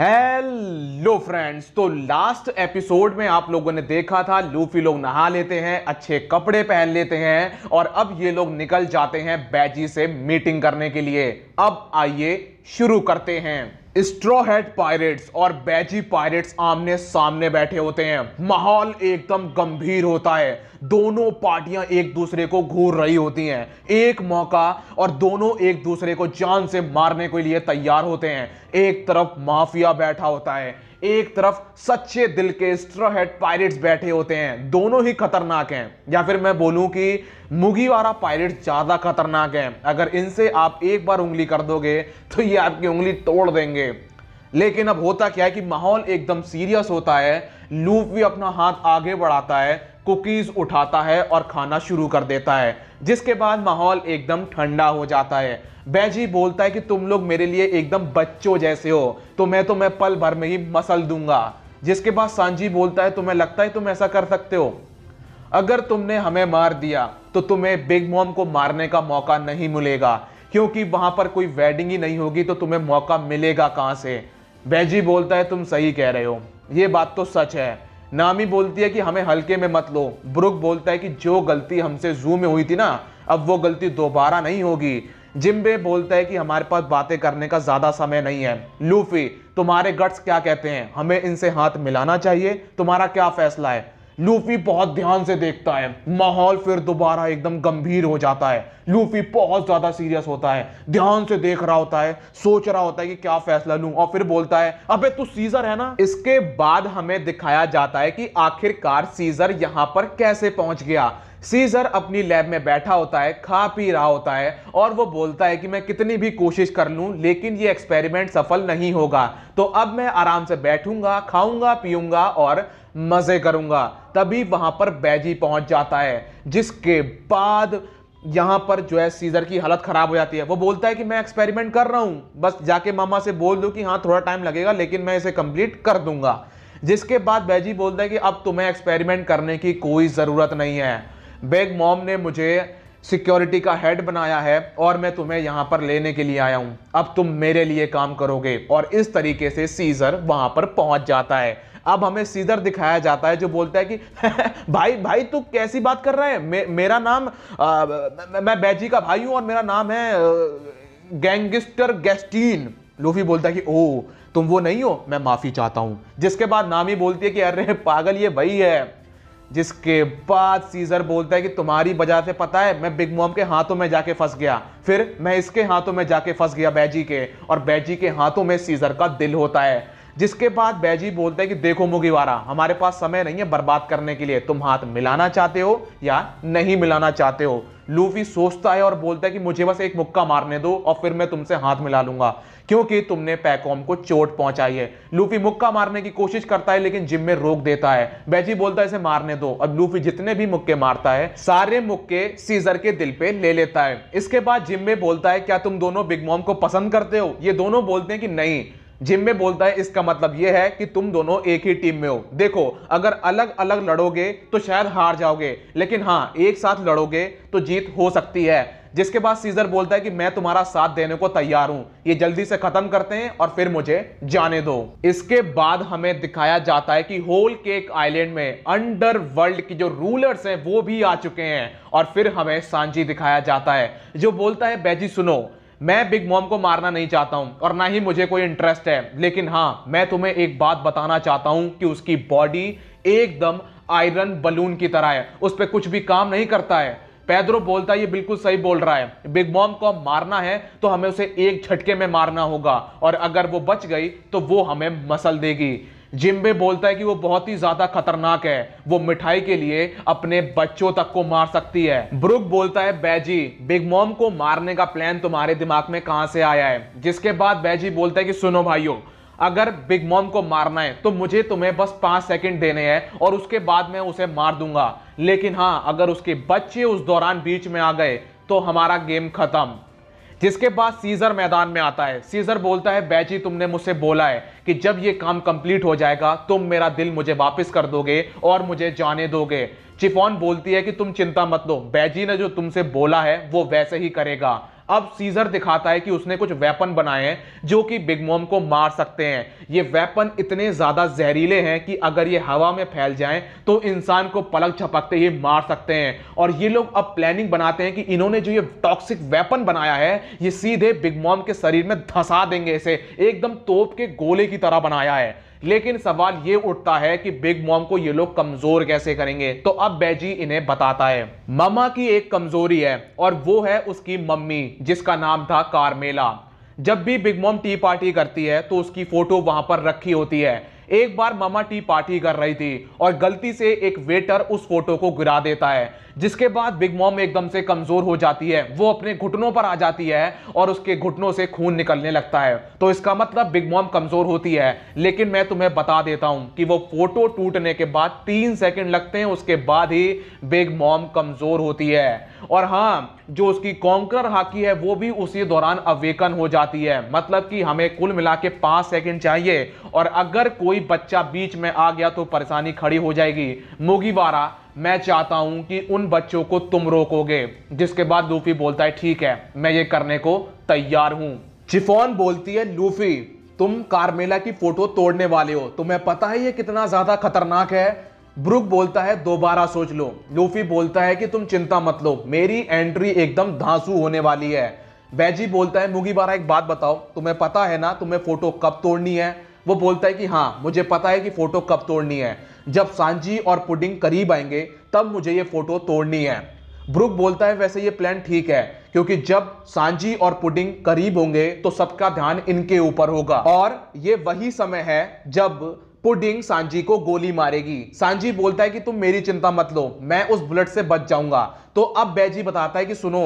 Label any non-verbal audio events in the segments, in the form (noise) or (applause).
hello friends तो last episode में आप लोगों ने देखा था लूफी लोग नहा लेते हैं अच्छे कपड़े पहन लेते हैं और अब ये लोग निकल जाते हैं बैजी से मीटिंग करने के लिए अब आइए शुरू करते हैं स्ट्रॉ हेड पायरेट्स और बैजी पायरेट्स आमने सामने बैठे होते हैं माहौल एकदम गंभीर होता है दोनों पार्टियां एक दूसरे को घूर रही होती हैं एक मौका और दोनों एक दूसरे को जान से मारने के लिए तैयार होते हैं एक तरफ माफिया बैठा होता है एक तरफ सच्चे दिल के स्ट्रोहेड पायरेट्स बैठे होते हैं दोनों ही खतरनाक हैं या फिर मैं बोलूं कि मुगीवारा पायरेट ज्यादा खतरनाक हैं अगर इनसे आप एक बार उंगली कर दोगे तो ये आपकी उंगली तोड़ देंगे लेकिन अब होता क्या है कि माहौल एकदम सीरियस होता है लूप भी अपना हाथ आगे बढ़ाता है कुकीज उठाता है और खाना शुरू कर देता है जिसके बाद माहौल एकदम ठंडा हो जाता है बैजी बोलता है कि तुम लोग मेरे लिए एकदम बच्चों जैसे हो तो मैं तो मैं पल भर में ही मसल दूंगा जिसके बाद सांझी बोलता है तुम्हें लगता है तुम ऐसा कर सकते हो अगर तुमने हमें मार दिया तो तुम्हें बिग मॉम को मारने का मौका नहीं मिलेगा क्योंकि वहां पर कोई वेडिंग ही नहीं होगी तो तुम्हें मौका मिलेगा कहाँ से बैजी बोलता है तुम सही कह रहे हो ये बात तो सच है नामी बोलती है कि हमें हल्के में मत लो ब्रुक बोलता है कि जो गलती हमसे जू में हुई थी ना अब वो गलती दोबारा नहीं होगी जिम्बे बोलता है कि हमारे पास बातें करने का ज़्यादा समय नहीं है लूफी तुम्हारे गट्स क्या कहते हैं हमें इनसे हाथ मिलाना चाहिए तुम्हारा क्या फैसला है लूफी बहुत ध्यान से देखता है माहौल फिर दोबारा एकदम गंभीर हो जाता है लूफी बहुत ज्यादा सीरियस होता है ध्यान से देख रहा होता है सोच रहा होता है कि क्या फैसला लूं और फिर बोलता है अबे तू सीजर है ना इसके बाद हमें दिखाया जाता है कि आखिरकार सीजर यहां पर कैसे पहुंच गया सीजर अपनी लैब में बैठा होता है खा पी रहा होता है और वो बोलता है कि मैं कितनी भी कोशिश कर लूं लेकिन ये एक्सपेरिमेंट सफल नहीं होगा तो अब मैं आराम से बैठूंगा खाऊंगा पीऊंगा और मज़े करूंगा तभी वहां पर बैजी पहुंच जाता है जिसके बाद यहाँ पर जो है सीजर की हालत ख़राब हो जाती है वो बोलता है कि मैं एक्सपेरिमेंट कर रहा हूँ बस जाके मामा से बोल दू कि हाँ थोड़ा टाइम लगेगा लेकिन मैं इसे कंप्लीट कर दूंगा जिसके बाद बैजी बोलता है कि अब तुम्हें एक्सपेरिमेंट करने की कोई ज़रूरत नहीं है बेग मॉम ने मुझे सिक्योरिटी का हेड बनाया है और मैं तुम्हें यहाँ पर लेने के लिए आया हूँ अब तुम मेरे लिए काम करोगे और इस तरीके से सीजर वहाँ पर पहुँच जाता है अब हमें सीजर दिखाया जाता है जो बोलता है कि (laughs) भाई भाई तू कैसी बात कर रहा है मे, मेरा नाम आ, मैं बैजी का भाई हूं और मेरा नाम है गैंगस्टर गैस्टीन लूफी बोलता है कि ओ तुम वो नहीं हो मैं माफ़ी चाहता हूं जिसके बाद नामी बोलती है कि अरे पागल ये वही है जिसके बाद सीजर बोलता है कि तुम्हारी वजह से पता है मैं बिग मॉम के हाथों में जाके फंस गया फिर मैं इसके हाथों में जाके फंस गया बैजी के और बैजी के हाथों में सीजर का दिल होता है जिसके बाद बैजी बोलता है कि देखो मुगीवारा हमारे पास समय नहीं है बर्बाद करने के लिए तुम हाथ मिलाना चाहते हो या नहीं मिलाना चाहते हो लूफी सोचता है और बोलता है कि मुझे बस एक मुक्का मारने दो और फिर मैं तुमसे हाथ मिला लूंगा क्योंकि तुमने पैकॉम को चोट पहुंचाई है लूफी मुक्का मारने की कोशिश करता है लेकिन जिम में रोक देता है बैजी बोलता है इसे मारने दो अब लूफी जितने भी मुक्के मारता है सारे मुक्के सीजर के दिल पे ले लेता है इसके बाद जिम में बोलता है क्या तुम दोनों बिग मॉम को पसंद करते हो ये दोनों बोलते हैं कि नहीं जिम में बोलता है इसका मतलब यह है कि तुम दोनों एक ही टीम में हो देखो अगर अलग अलग लड़ोगे तो शायद हार जाओगे लेकिन हाँ एक साथ लड़ोगे तो जीत हो सकती है जिसके बाद सीजर बोलता है कि मैं तुम्हारा साथ देने को तैयार हूं ये जल्दी से खत्म करते हैं और फिर मुझे जाने दो इसके बाद हमें दिखाया जाता है कि होल केक आइलैंड में अंडर वर्ल्ड की जो रूलर्स हैं वो भी आ चुके हैं और फिर हमें सांझी दिखाया जाता है जो बोलता है बैजी सुनो मैं बिग मॉम को मारना नहीं चाहता हूं और ना ही मुझे कोई इंटरेस्ट है लेकिन हां मैं तुम्हें एक बात बताना चाहता हूं कि उसकी बॉडी एकदम आयरन बलून की तरह है उस पर कुछ भी काम नहीं करता है पैद्रो बोलता है ये बिल्कुल सही बोल रहा है बिग मॉम को मारना है तो हमें उसे एक झटके में मारना होगा और अगर वो बच गई तो वो हमें मसल देगी जिम्बे बोलता है कि वो बहुत ही ज्यादा खतरनाक है वो मिठाई के लिए अपने बच्चों तक को मार सकती है ब्रुक बोलता है बैजी बिग मॉम को मारने का प्लान तुम्हारे दिमाग में कहां से आया है जिसके बाद बैजी बोलता है कि सुनो भाइयों अगर बिग मॉम को मारना है तो मुझे तुम्हें बस पांच सेकंड देने हैं और उसके बाद मैं उसे मार दूंगा लेकिन हाँ अगर उसके बच्चे उस दौरान बीच में आ गए तो हमारा गेम खत्म जिसके बाद सीजर मैदान में आता है सीजर बोलता है बैजी तुमने मुझसे बोला है कि जब ये काम कंप्लीट हो जाएगा तुम मेरा दिल मुझे वापस कर दोगे और मुझे जाने दोगे चिफोन बोलती है कि तुम चिंता मत लो बैजी ने जो तुमसे बोला है वो वैसे ही करेगा अब सीजर दिखाता है कि उसने कुछ वेपन बनाए हैं जो कि बिग मोम को मार सकते हैं ये वेपन इतने ज़्यादा जहरीले हैं कि अगर ये हवा में फैल जाएं तो इंसान को पलक झपकते ही मार सकते हैं और ये लोग अब प्लानिंग बनाते हैं कि इन्होंने जो ये टॉक्सिक वेपन बनाया है ये सीधे बिग मोम के शरीर में धंसा देंगे इसे एकदम तोप के गोले की तरह बनाया है लेकिन सवाल ये उठता है कि बिग मॉम को ये लोग कमजोर कैसे करेंगे तो अब बैजी इन्हें बताता है ममा की एक कमजोरी है और वो है उसकी मम्मी जिसका नाम था कारमेला जब भी बिग मॉम टी पार्टी करती है तो उसकी फोटो वहां पर रखी होती है एक बार मामा टी पार्टी कर रही थी और गलती से एक वेटर उस फोटो को गिरा देता है जिसके बाद बिग मॉम एकदम से कमजोर हो जाती है वो अपने घुटनों पर आ जाती है और उसके घुटनों से खून निकलने लगता है तो इसका मतलब बिग मॉम कमजोर होती है लेकिन मैं तुम्हें बता देता हूं कि वो फोटो टूटने के बाद तीन सेकंड लगते हैं उसके बाद ही बिग मॉम कमजोर होती है और हाँ जो उसकी कॉन्कर हाकी है वो भी उसी दौरान अवेकन हो जाती है मतलब कि हमें कुल मिला के पांच सेकेंड चाहिए और अगर कोई कोई बच्चा बीच में आ गया तो परेशानी खड़ी हो जाएगी बारा मैं चाहता हूं कि उन बच्चों को तुम रोकोगे जिसके बाद लूफी बोलता है ठीक है मैं ये करने को तैयार हूं चिफोन बोलती है लूफी तुम कारमेला की फोटो तोड़ने वाले हो तुम्हें पता है ये कितना ज्यादा खतरनाक है ब्रुक बोलता है दोबारा सोच लो लूफी बोलता है कि तुम चिंता मत लो मेरी एंट्री एकदम धांसू होने वाली है बैजी बोलता है मुगी बारा एक बात बताओ तुम्हें पता है ना तुम्हें फोटो कब तोड़नी है वो बोलता है कि हाँ मुझे पता है कि फोटो कब तोड़नी है जब सांझी और पुडिंग करीब आएंगे तब मुझे ये फोटो तोड़नी है ब्रुक बोलता है वैसे ये प्लान ठीक है क्योंकि जब सांझी और पुडिंग करीब होंगे तो सबका ध्यान इनके ऊपर होगा और ये वही समय है जब पुडिंग सांझी को गोली मारेगी सांझी बोलता है कि तुम मेरी चिंता मत लो मैं उस बुलेट से बच जाऊंगा तो अब बैजी बताता है कि सुनो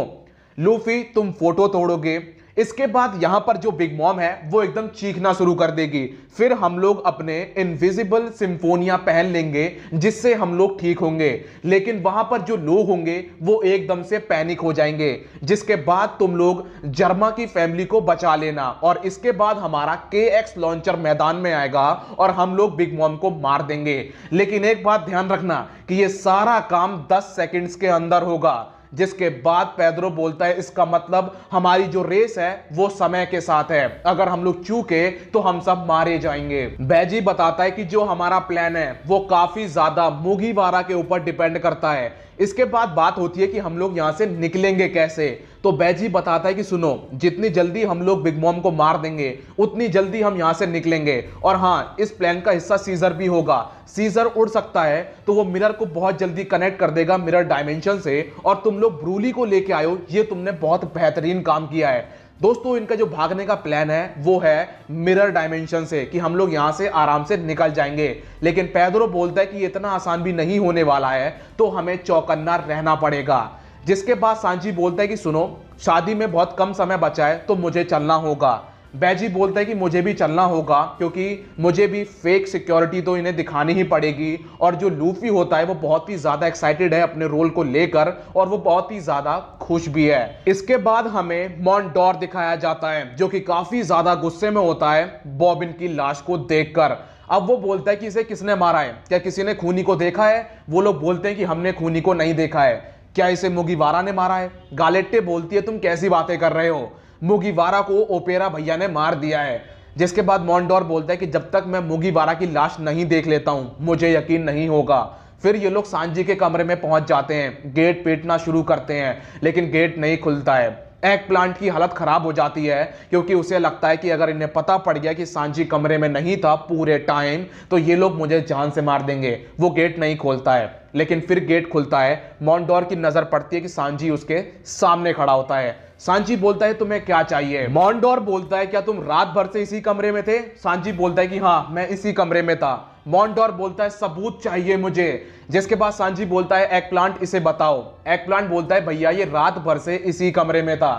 लूफी तुम फोटो तोड़ोगे इसके बाद यहां पर जो बिग मॉम है वो एकदम चीखना शुरू कर देगी फिर हम लोग अपने इनविजिबल सिंफोनिया पहन लेंगे जिससे हम लोग ठीक होंगे लेकिन वहां पर जो लोग होंगे वो एकदम से पैनिक हो जाएंगे जिसके बाद तुम लोग जर्मा की फैमिली को बचा लेना और इसके बाद हमारा के एक्स लॉन्चर मैदान में आएगा और हम लोग बिग मॉम को मार देंगे लेकिन एक बात ध्यान रखना कि ये सारा काम दस सेकेंड्स के अंदर होगा जिसके बाद पैदरो बोलता है इसका मतलब हमारी जो रेस है वो समय के साथ है अगर हम लोग चूके तो हम सब मारे जाएंगे बैजी बताता है कि जो हमारा प्लान है वो काफी ज्यादा मुगीवारा के ऊपर डिपेंड करता है इसके बाद बात होती है कि हम लोग यहाँ से निकलेंगे कैसे तो बैजी बताता है कि सुनो जितनी जल्दी हम लोग बिग मॉम को मार देंगे उतनी जल्दी हम यहाँ से निकलेंगे और हाँ इस प्लान का हिस्सा सीजर भी होगा सीजर उड़ सकता है तो वो मिरर को बहुत जल्दी कनेक्ट कर देगा मिरर डायमेंशन से और तुम लोग ब्रूली को लेके आयो ये तुमने बहुत बेहतरीन काम किया है दोस्तों इनका जो भागने का प्लान है वो है मिरर डायमेंशन से कि हम लोग यहां से आराम से निकल जाएंगे लेकिन पैदरो बोलता है कि इतना आसान भी नहीं होने वाला है तो हमें चौकन्ना रहना पड़ेगा जिसके बाद सांची बोलता है कि सुनो शादी में बहुत कम समय बचा है तो मुझे चलना होगा बैजी बोलता है कि मुझे भी चलना होगा क्योंकि मुझे भी फेक सिक्योरिटी तो इन्हें दिखानी ही पड़ेगी और जो लूफी होता है वो बहुत ही ज़्यादा एक्साइटेड है अपने रोल को लेकर और वो बहुत ही ज़्यादा खुश भी है इसके बाद हमें मॉन्डोर दिखाया जाता है जो कि काफ़ी ज़्यादा गुस्से में होता है बॉबिन की लाश को देखकर अब वो बोलता है कि इसे किसने मारा है क्या किसी ने खूनी को देखा है वो लोग बोलते हैं कि हमने खूनी को नहीं देखा है क्या इसे मुगीवारा ने मारा है गालेट्टे बोलती है तुम कैसी बातें कर रहे हो मुगीवारा को ओपेरा भैया ने मार दिया है जिसके बाद मॉन्डोर बोलता है कि जब तक मैं मुगीवारा की लाश नहीं देख लेता हूँ मुझे यकीन नहीं होगा फिर ये लोग सांझी के कमरे में पहुंच जाते हैं गेट पीटना शुरू करते हैं लेकिन गेट नहीं खुलता है एग प्लांट की हालत खराब हो जाती है क्योंकि उसे लगता है कि अगर इन्हें पता पड़ गया कि सांझी कमरे में नहीं था पूरे टाइम तो ये लोग मुझे जान से मार देंगे वो गेट नहीं खोलता है लेकिन फिर गेट खुलता है मॉन्डोर की नज़र पड़ती है कि सांझी उसके सामने खड़ा होता है सांची बोलता है तुम्हें क्या चाहिए मॉन्डोर बोलता है क्या तुम रात भर से इसी कमरे में थे सांची बोलता है कि हाँ मैं इसी कमरे में था मॉन्डोर बोलता है सबूत चाहिए मुझे जिसके बाद सांची बोलता है एक प्लांट इसे बताओ एक प्लांट बोलता है भैया ये रात भर से इसी कमरे में था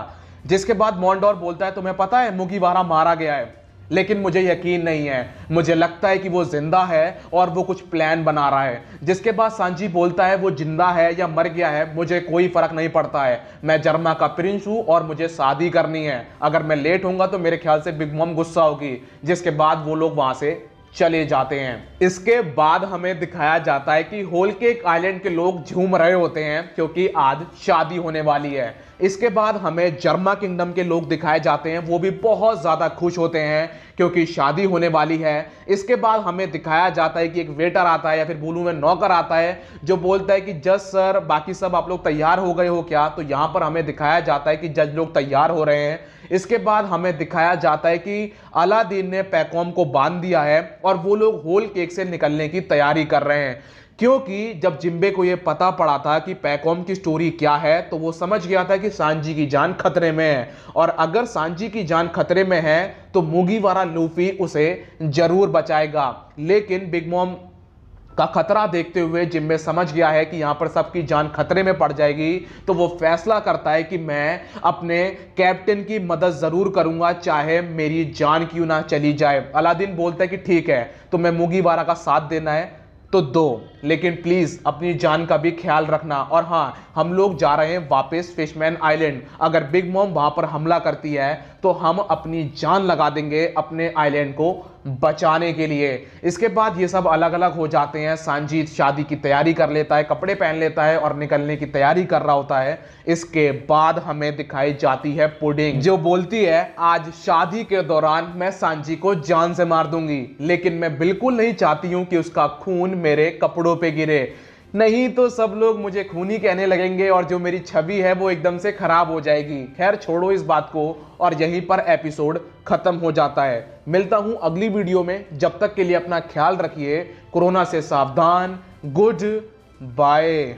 जिसके बाद मॉन्डोर बोलता है तुम्हें पता है मुगीवारा मारा गया है लेकिन मुझे यकीन नहीं है मुझे लगता है कि वो जिंदा है और वो कुछ प्लान बना रहा है जिसके बाद सांझी बोलता है वो जिंदा है या मर गया है मुझे कोई फर्क नहीं पड़ता है मैं जर्मा का प्रिंस हूँ और मुझे शादी करनी है अगर मैं लेट हूँ तो मेरे ख्याल से बिग मॉम गुस्सा होगी जिसके बाद वो लोग वहाँ से चले जाते हैं इसके बाद हमें दिखाया जाता है कि होल केक आइलैंड के लोग झूम रहे होते हैं क्योंकि आज शादी होने वाली है इसके बाद हमें जर्मा किंगडम के लोग दिखाए जाते हैं वो भी बहुत ज़्यादा खुश होते हैं क्योंकि शादी होने वाली है इसके बाद हमें दिखाया जाता है कि एक वेटर आता है या फिर बोलूँ में नौकर आता है जो बोलता है कि जज सर बाकी सब आप लोग तैयार हो गए हो क्या तो यहाँ पर हमें दिखाया जाता है कि जज लोग तैयार हो रहे हैं इसके बाद हमें दिखाया जाता है कि अलादीन ने पैकॉम को बांध दिया है और वो लोग होल केक से निकलने की तैयारी कर रहे हैं क्योंकि जब जिम्बे को यह पता पड़ा था कि पैकॉम की स्टोरी क्या है तो वो समझ गया था कि सांजी की जान खतरे में है और अगर सांजी की जान खतरे में है तो मुगीवारा लूफी उसे जरूर बचाएगा लेकिन बिग मॉम का खतरा देखते हुए जिम्बे समझ गया है कि यहाँ पर सबकी जान खतरे में पड़ जाएगी तो वो फैसला करता है कि मैं अपने कैप्टन की मदद ज़रूर करूँगा चाहे मेरी जान क्यों ना चली जाए अलादीन बोलता है कि ठीक है तो मैं वारा का साथ देना है तो दो लेकिन प्लीज़ अपनी जान का भी ख्याल रखना और हाँ हम लोग जा रहे हैं वापस फिशमैन आइलैंड अगर बिग मॉम वहाँ पर हमला करती है तो हम अपनी जान लगा देंगे अपने आइलैंड को बचाने के लिए इसके बाद ये सब अलग अलग हो जाते हैं सांजीत शादी की तैयारी कर लेता है कपड़े पहन लेता है और निकलने की तैयारी कर रहा होता है इसके बाद हमें दिखाई जाती है पुडिंग जो बोलती है आज शादी के दौरान मैं सांजी को जान से मार दूंगी लेकिन मैं बिल्कुल नहीं चाहती हूँ कि उसका खून मेरे कपड़ों पर गिरे नहीं तो सब लोग मुझे खूनी कहने लगेंगे और जो मेरी छवि है वो एकदम से खराब हो जाएगी खैर छोड़ो इस बात को और यहीं पर एपिसोड खत्म हो जाता है मिलता हूं अगली वीडियो में जब तक के लिए अपना ख्याल रखिए कोरोना से सावधान गुड बाय